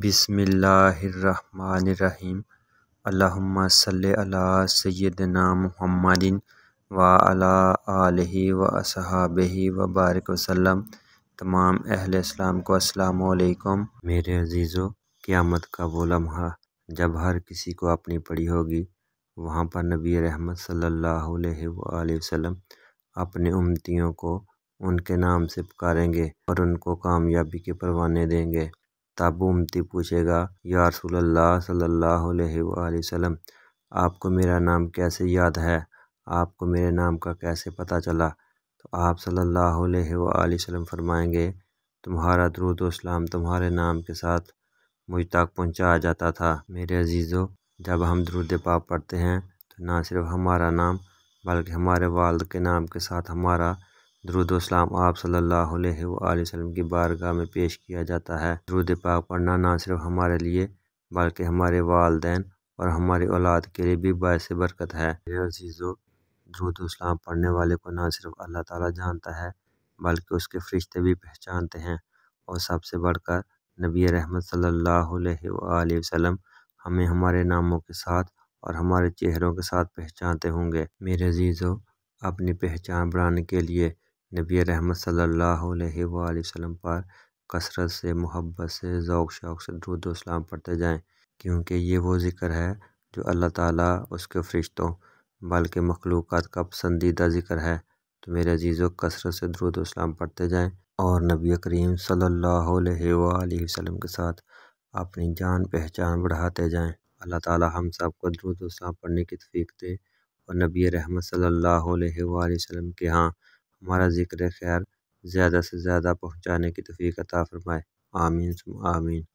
बिसमीम अल्लाम सल्ला सैदना महमदिन वाला व असहाब व वसलम तमाम अहल इस्लाम को अस्सलाम मेरे अजीज़ों क़्यामत का वो लम्हा जब हर किसी को अपनी पड़ी होगी वहाँ पर नबी रहमत सल्लल्लाहु अलैहि वसल्लम अपने उम्मतियों को उनके नाम से पुकारेंगे और उनको कामयाबी के परवाने देंगे उमती पूछेगा या रसूलल्लाह सल्लल्लाहु आपको मेरा नाम कैसे याद है आपको मेरे नाम का कैसे पता चला तो आप सल्लाम फरमाएँगे फरमाएंगे तुम्हारा द्रुद्लाम इस्लाम तुम्हारे नाम के साथ मुझ तक पहुँचा जाता था मेरे अजीज़ों जब हम दरुद पाप पढ़ते हैं तो ना सिर्फ हमारा नाम बल्कि हमारे वालद के नाम के साथ हमारा दरुदोसलाम आप सल्लल्लाहु अलैहि वसल्लम की बारगाह में पेश किया जाता है दरुद पाक पढ़ना ना सिर्फ हमारे लिए बल्कि हमारे वालदेन और हमारी औलाद के लिए भी बायस बरकत है अजीज़ो दरुदोसलाम पढ़ने वाले को ना सिर्फ अल्लाह ताला जानता है बल्कि उसके फरिश्ते भी पहचानते हैं और सबसे बढ़कर नबी रहमत सल्लल्लाहु अलैहि वसल्लम हमें हमारे नामों के साथ और हमारे चेहरों के साथ पहचानते होंगे मेरे अजीज़ों अपनी पहचान बढ़ाने के लिए नबी रहमत सल्लल्लाहु अलैहि वसल्लम पर कसरत से मोहब्बत से ओक़ शौक़ से दुरुद इस्लाम पढ़ते जाएं क्योंकि ये वो ज़िक्र है जो अल्लाह ताला उसके फ़रिश्तों बल्कि मखलूक़ का पसंदीदा ज़िक्र है तो मेरे अजीज़ों कसरत से दुरुद इस्लाम पढ़ते जाएं और नबी करीम सल्लाम के साथ अपनी जान पहचान बढ़ाते जाएँ अल्लाह ताली हम सबको दुरुद इस्लाम पढ़ने की तफ़ीक दे और नबी रहमत सल्ला वसम के यहाँ हमारा ज़िक्र ख़ैर ज़्यादा से ज़्यादा पहुँचाने की तौफ़ीक़ अता फ़रमाए आमीन आमीन